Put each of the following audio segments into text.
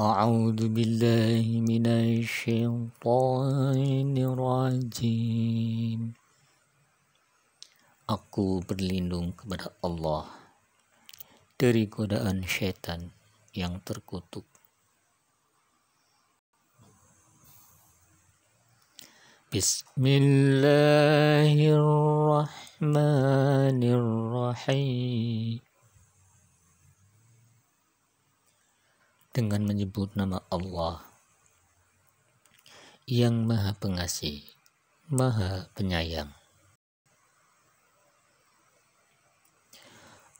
أعوذ بالله من الشيطان rajim Aku berlindung kepada Allah dari godaan setan yang terkutuk. Bismillahirrahmanirrahim. dengan menyebut nama Allah yang Maha Pengasih, Maha Penyayang.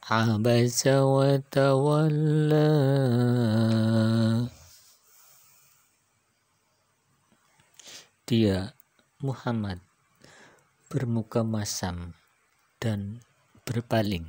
Abasa wa tawalla Dia, Muhammad, bermuka masam dan berpaling.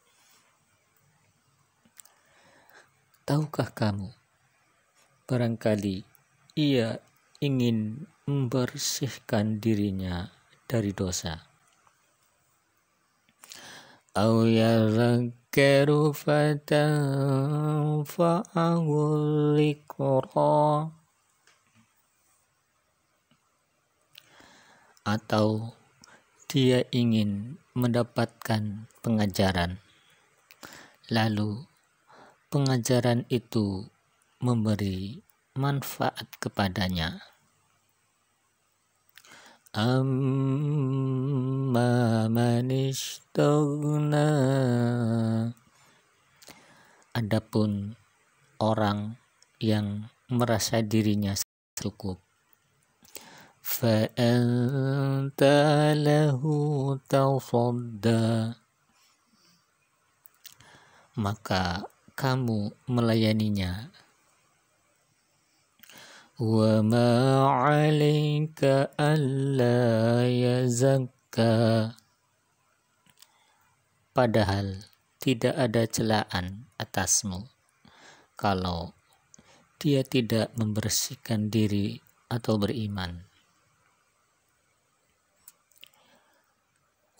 tahukah kamu? Barangkali ia ingin membersihkan dirinya dari dosa. atau dia ingin mendapatkan pengajaran lalu pengajaran itu memberi manfaat kepadanya. Amma manistogna Adapun orang yang merasa dirinya cukup fa'anta lahu tawfadda maka kamu melayaninya. ma عَلَيْكَ alla yazakka. Padahal tidak ada celaan atasmu kalau dia tidak membersihkan diri atau beriman.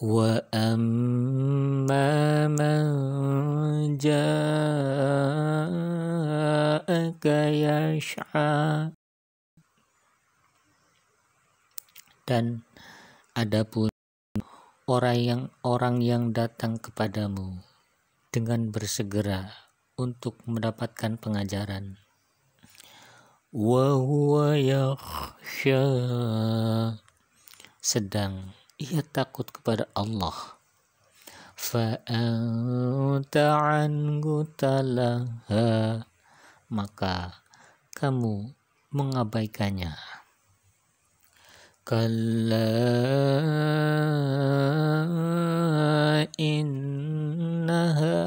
من جاءك dan adapun orang yang orang yang datang kepadamu dengan bersegera untuk mendapatkan pengajaran wa huwa sedang ia takut kepada Allah maka kamu mengabaikannya innaha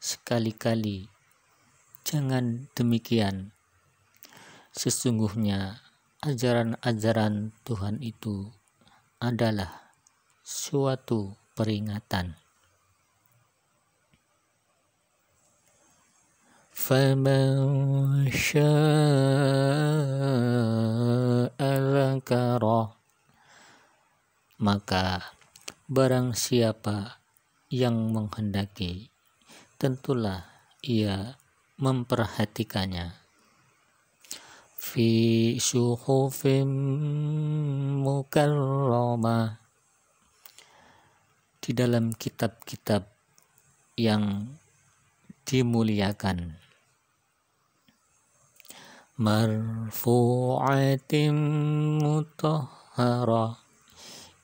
sekali-kali jangan demikian sesungguhnya ajaran-ajaran Tuhan itu adalah suatu peringatan. فمن شاء maka barang siapa yang menghendaki tentulah ia memperhatikannya في شخوف مكرمة di dalam kitab-kitab yang dimuliakan marfu'atin mutahhara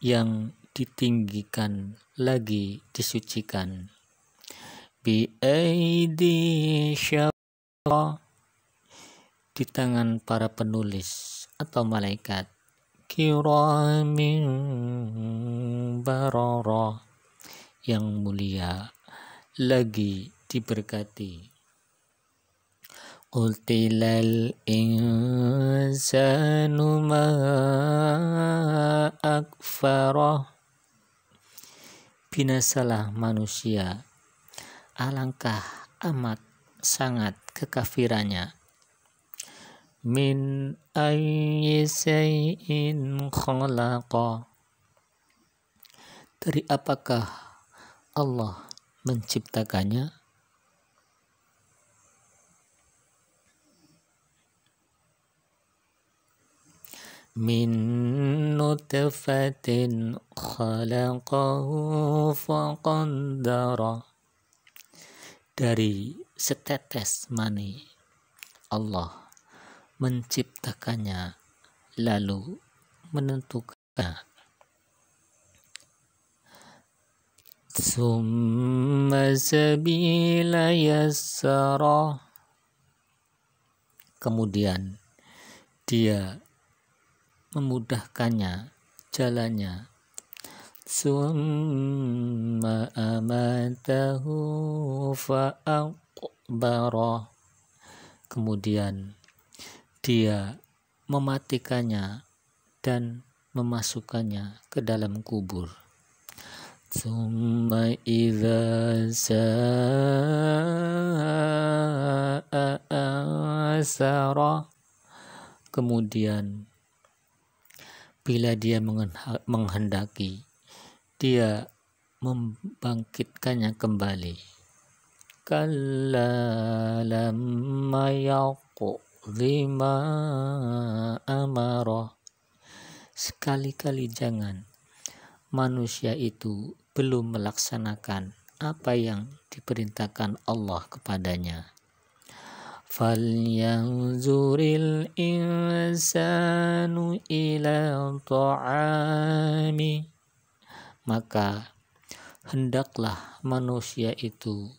yang ditinggikan lagi disucikan bi aidi syara di tangan para penulis atau malaikat kiramin baroro yang mulia lagi diberkati Qutilal insanu ma akfarah Binasalah manusia Alangkah amat sangat kekafirannya Min ayyi shay'in khalaqa Dari apakah Allah menciptakannya? Min nutfatin khalaqahu faqandara Dari setetes mani Allah menciptakannya lalu menentukannya. summa sabila yassara kemudian dia memudahkannya jalannya summa amatahu fa'aqbara kemudian dia mematikannya dan memasukkannya ke dalam kubur. Summa idza sa'a kemudian bila dia menghendaki dia membangkitkannya kembali kalla lima amaroh sekali-kali jangan manusia itu belum melaksanakan apa yang diperintahkan Allah kepadanya. fal فَلْيَنْظُرِ insanu ila taami Maka hendaklah manusia itu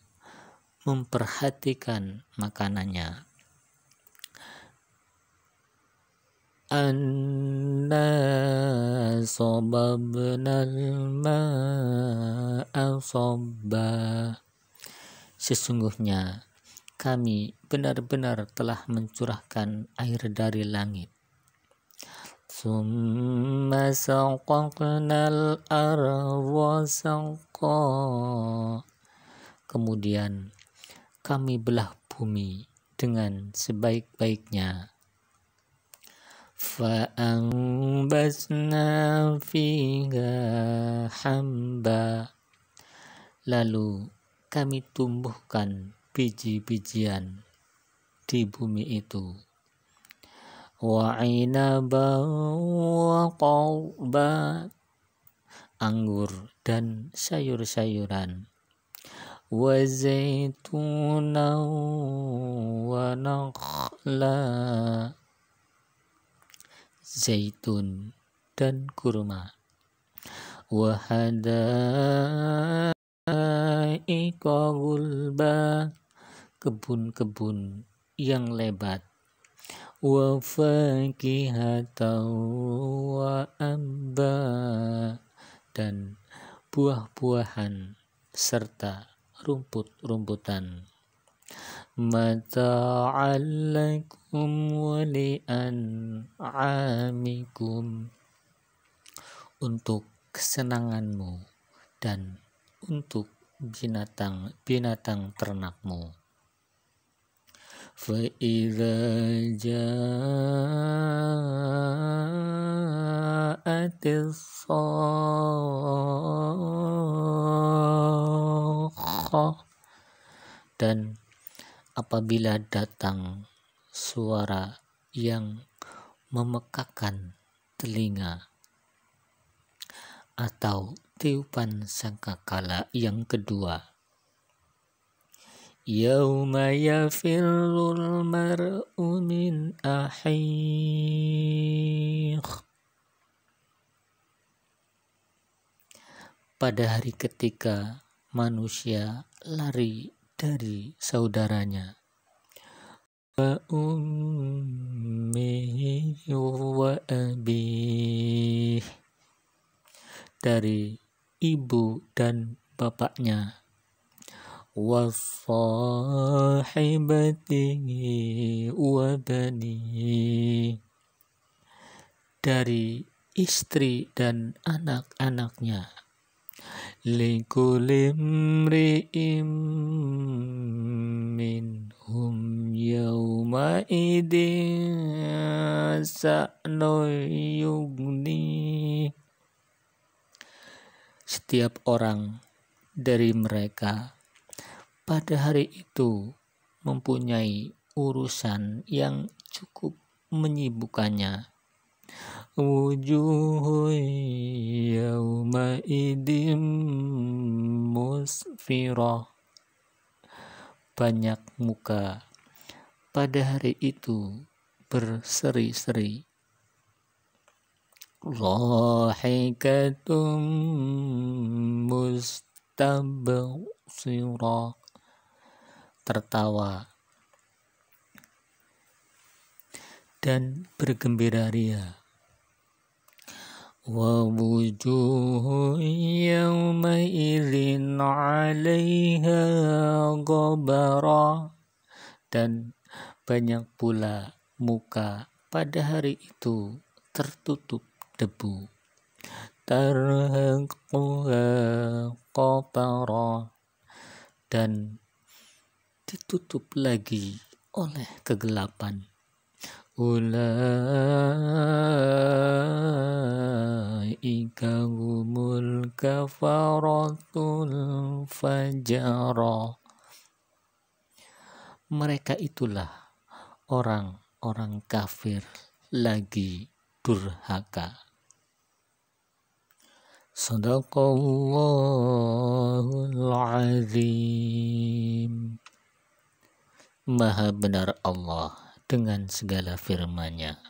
memperhatikan makanannya. أنا صببنا الماء صبا Sesungguhnya kami benar-benar telah mencurahkan air dari langit. ثم سققنا arwa Kemudian kami belah bumi dengan sebaik-baiknya فأنبتنا fiha hamba Lalu kami tumbuhkan biji-bijian di bumi itu. Wa'inaba wa qawba Anggur dan sayur-sayuran. Wa wa nakhla zaitun, dan kurma. wahada gulba kebun-kebun yang lebat wa fakihatan wa amba dan buah-buahan serta rumput-rumputan mata'allakum amikum untuk kesenanganmu dan untuk binatang-binatang ternakmu. فَإِذَا جَاءَتِ dan apabila datang suara yang memekakan telinga atau tiupan sangkakala yang kedua. Yauma yafirrul mar'u min ahih. Pada hari ketika manusia lari dari saudaranya وأمه وأبيه dari ibu dan bapaknya wa wabani dari istri dan anak-anaknya Likulimri'im minhum yawma idin yugni Setiap orang dari mereka pada hari itu mempunyai urusan yang cukup menyibukkannya wujuh yawma idim musfirah banyak muka pada hari itu berseri-seri Zahikatum mustabsirah tertawa dan bergembira ria ووجوه يومئذ عليها gobara dan banyak pula muka pada hari itu tertutup debu tarhaquha qatara dan ditutup lagi oleh kegelapan Ulaika humul kafaratul fajara Mereka itulah orang-orang kafir lagi durhaka Sadaqallahul azim Maha benar Allah dengan segala firman-Nya.